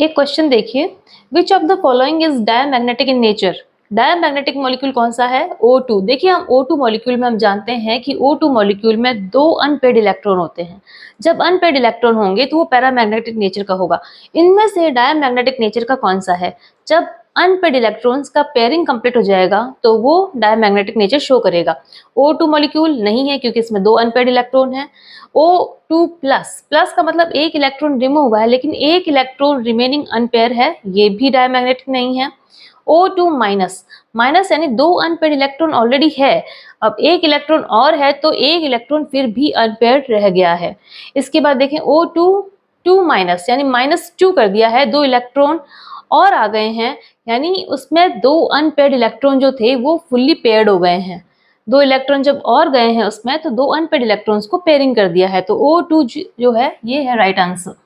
एक क्वेश्चन देखिए which of the following is diamagnetic in nature diamagnetic molecule कौन सा है O2 देखिए हम O2 मॉलिक्यूल में हम जानते हैं कि O2 मॉलिक्यूल में दो अनपेड इलेक्ट्रॉन होते हैं जब अनपेड इलेक्ट्रॉन होंगे तो वो पैरामैग्नेटिक नेचर का होगा इनमें से डायमैग्नेटिक नेचर का कौन सा है जब अनपेड इलेक्ट्रॉन्स का पेयरिंग कंप्लीट हो जाएगा तो वो डायमैग्नेटिक नेचर शो करेगा ओ टू मॉलिक्यूल नहीं है क्योंकि इसमें दो अनपेड इलेक्ट्रॉन है ओ टू प्लस प्लस का मतलब एक इलेक्ट्रॉन रिमूव हुआ है लेकिन एक इलेक्ट्रॉन रिमेनिंग अनपेयर है ये भी डायमैग्नेटिक नहीं है ओ टू माइनस माइनस यानी दो अनपेड इलेक्ट्रॉन ऑलरेडी है अब एक इलेक्ट्रॉन और है तो एक इलेक्ट्रॉन फिर भी अनपेड रह गया है इसके बाद देखें ओ टू टू माइनस यानी माइनस टू कर दिया है दो इलेक्ट्रॉन और आ गए हैं यानी उसमें दो अनपेड इलेक्ट्रॉन जो थे वो फुल्ली पेयर्ड हो गए हैं दो इलेक्ट्रॉन जब और गए हैं उसमें तो दो अनपेड इलेक्ट्रॉन्स को पेयरिंग कर दिया है तो ओ टू जो है ये है राइट आंसर